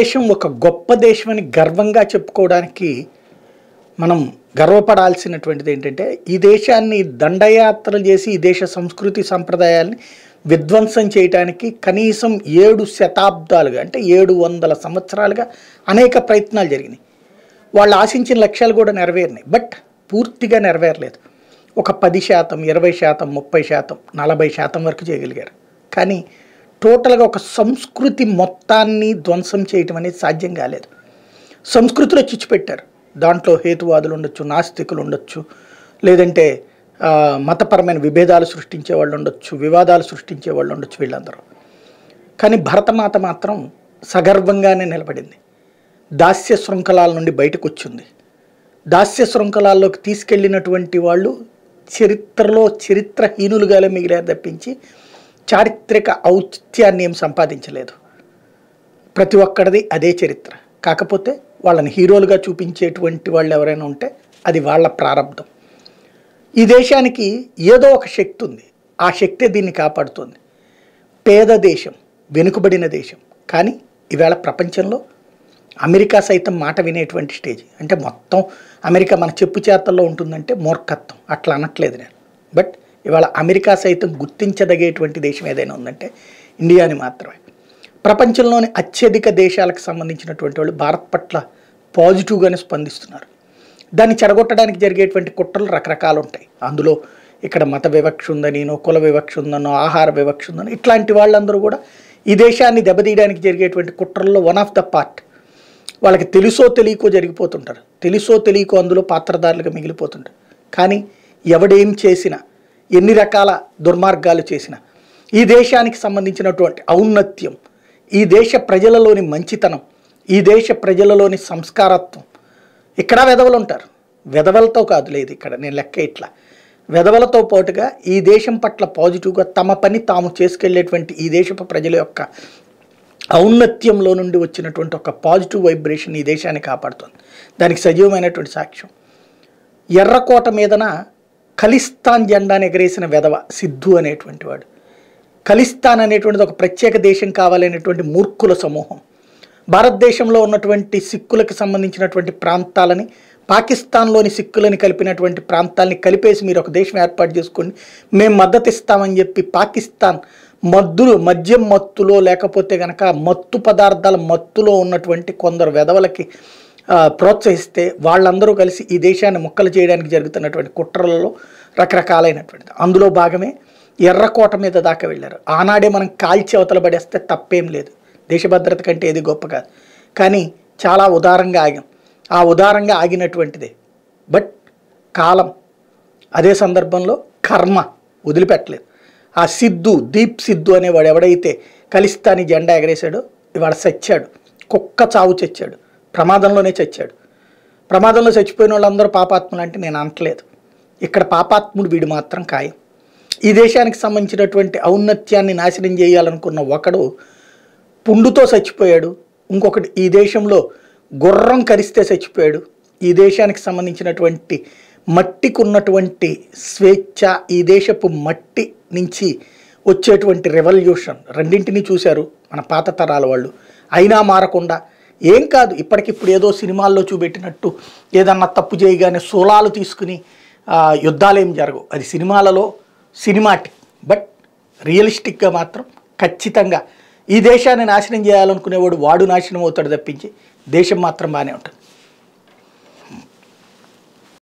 దేశం ఒక గొప్ప దేశం అని గర్వంగా చెప్పుకోవడానికి మనం గర్వపడాల్సినటువంటిది ఏంటంటే ఈ దేశాన్ని దండయాత్రలు చేసి ఈ దేశ సంస్కృతి సంప్రదాయాల్ని విధ్వంసం చేయడానికి కనీసం ఏడు శతాబ్దాలుగా అంటే ఏడు వందల సంవత్సరాలుగా అనేక ప్రయత్నాలు జరిగినాయి వాళ్ళు ఆశించిన లక్ష్యాలు కూడా నెరవేరినాయి బట్ పూర్తిగా నెరవేరలేదు ఒక పది శాతం ఇరవై శాతం ముప్పై శాతం నలభై శాతం వరకు చేయగలిగారు కానీ టోటల్గా ఒక సంస్కృతి మొత్తాన్ని ధ్వంసం చేయటం అనేది సాధ్యం కాలేదు సంస్కృతిలో చిచ్చిపెట్టారు దాంట్లో హేతువాదులు ఉండొచ్చు నాస్తికులు ఉండొచ్చు లేదంటే మతపరమైన విభేదాలు సృష్టించే వాళ్ళు ఉండొచ్చు వివాదాలు సృష్టించే వాళ్ళు ఉండొచ్చు వీళ్ళందరూ కానీ భరతమాత మాత్రం సగర్వంగానే నిలబడింది దాస్య శృంఖలాల నుండి బయటకు వచ్చింది దాస్య శృంఖలాల్లోకి తీసుకెళ్ళినటువంటి వాళ్ళు చరిత్రలో చరిత్రహీనులుగానే మిగిలిన తప్పించి చారిత్రక ఔచిత్యాన్ని ఏం సంపాదించలేదు ప్రతి ఒక్కడిది అదే చరిత్ర కాకపోతే వాళ్ళని హీరోలుగా చూపించేటువంటి వాళ్ళు ఎవరైనా ఉంటే అది వాళ్ళ ప్రారంభం ఈ దేశానికి ఏదో ఒక శక్తి ఉంది ఆ శక్తే దీన్ని కాపాడుతుంది పేద దేశం వెనుకబడిన దేశం కానీ ఈవేళ ప్రపంచంలో అమెరికా సైతం మాట వినేటువంటి స్టేజ్ అంటే మొత్తం అమెరికా మన చెప్పు చేతల్లో ఉంటుందంటే మూర్ఖత్వం అట్లా అనట్లేదు నేను బట్ ఇవాళ అమెరికా సైతం గుర్తించదగేటువంటి దేశం ఏదైనా ఉందంటే ఇండియాని మాత్రమే ప్రపంచంలోని అత్యధిక దేశాలకు సంబంధించినటువంటి వాళ్ళు భారత్ పట్ల పాజిటివ్గానే స్పందిస్తున్నారు దాన్ని చెడగొట్టడానికి జరిగేటువంటి కుట్రలు రకరకాలు ఉంటాయి అందులో ఇక్కడ మత వివక్ష ఉందనో కుల వివక్ష ఉందనో ఆహార వివక్ష ఉందని ఇట్లాంటి వాళ్ళందరూ కూడా ఈ దేశాన్ని దెబ్బతీయడానికి జరిగేటువంటి కుట్రల్లో వన్ ఆఫ్ ద పార్ట్ వాళ్ళకి తెలుసో తెలియకో జరిగిపోతుంటారు తెలుసో తెలియకో అందులో పాత్రదారులుగా మిగిలిపోతుంటారు కానీ ఎవడేం చేసినా ఎన్ని రకాల దుర్మార్గాలు చేసిన ఈ దేశానికి సంబంధించినటువంటి ఔన్నత్యం ఈ దేశ ప్రజలలోని మంచితనం ఈ దేశ ప్రజలలోని సంస్కారత్వం ఇక్కడ వెదవలు ఉంటారు వెధవలతో కాదు లేదు ఇక్కడ నేను లెక్క ఇట్లా వెధవలతో పాటుగా ఈ దేశం పట్ల పాజిటివ్గా తమ పని తాము చేసుకెళ్లేటువంటి ఈ దేశపు ప్రజల యొక్క ఔన్నత్యంలో నుండి వచ్చినటువంటి ఒక పాజిటివ్ వైబ్రేషన్ ఈ దేశాన్ని కాపాడుతుంది దానికి సజీవమైనటువంటి సాక్ష్యం ఎర్రకోట మీదన ఖలిస్తాన్ జెండాను ఎగరేసిన వెధవ సిద్ధు అనేటువంటి వాడు ఖలిస్తాన్ అనేటువంటిది ఒక ప్రత్యేక దేశం కావాలనేటువంటి మూర్ఖుల సమూహం భారతదేశంలో ఉన్నటువంటి సిక్కులకు సంబంధించినటువంటి ప్రాంతాలని పాకిస్తాన్లోని సిక్కులని కలిపినటువంటి ప్రాంతాలని కలిపేసి మీరు ఒక దేశం ఏర్పాటు చేసుకోండి మేము మద్దతు ఇస్తామని చెప్పి పాకిస్తాన్ మద్దులు మద్యం మత్తులో లేకపోతే కనుక మత్తు పదార్థాల మత్తులో ఉన్నటువంటి కొందరు వెధవలకి ప్రోత్సహిస్తే వాళ్ళందరూ కలిసి ఈ దేశాన్ని ముక్కలు చేయడానికి జరుగుతున్నటువంటి కుట్రలలో రకరకాలైనటువంటిది అందులో భాగమే ఎర్రకోట మీద దాకా వెళ్ళారు ఆనాడే మనం కాల్చి అవతల పడేస్తే తప్పేం లేదు దేశభద్రత కంటే ఏది గొప్ప కాదు కానీ చాలా ఉదారంగా ఆగాం ఆ ఉదారంగా ఆగినటువంటిదే బట్ కాలం అదే సందర్భంలో కర్మ వదిలిపెట్టలేదు ఆ సిద్ధు దీప్ సిద్ధు అనేవాడు ఎవడైతే కలిస్తాని జెండా ఎగరేశాడో ఇవాడు చచ్చాడు కుక్క చావు చచ్చాడు ప్రమాదంలోనే చచ్చాడు ప్రమాదంలో చచ్చిపోయిన వాళ్ళందరూ పాపాత్ములు అంటే నేను అనట్లేదు ఇక్కడ పాపాత్ముడు వీడు మాత్రం ఖాయం ఈ దేశానికి సంబంధించినటువంటి ఔన్నత్యాన్ని నాశనం చేయాలనుకున్న ఒకడు పుండుతో చచ్చిపోయాడు ఇంకొకటి ఈ దేశంలో గుర్రం కరిస్తే చచ్చిపోయాడు ఈ దేశానికి సంబంధించినటువంటి మట్టికున్నటువంటి స్వేచ్ఛ ఈ దేశపు మట్టి నుంచి వచ్చేటువంటి రెవల్యూషన్ రెండింటినీ చూశారు మన పాత తరాల వాళ్ళు అయినా మారకుండా ఏం కాదు ఇప్పటికిప్పుడు ఏదో సినిమాల్లో చూపెట్టినట్టు ఏదన్నా తప్పు చేయగానే సోలాలు తీసుకుని యుద్ధాలు ఏం జరగవు అది సినిమాలలో సినిమాటిక్ బట్ రియలిస్టిక్గా మాత్రం ఖచ్చితంగా ఈ దేశాన్ని నాశనం చేయాలనుకునేవాడు వాడు నాశనం అవుతాడు తప్పించి దేశం మాత్రం బాగానే ఉంటుంది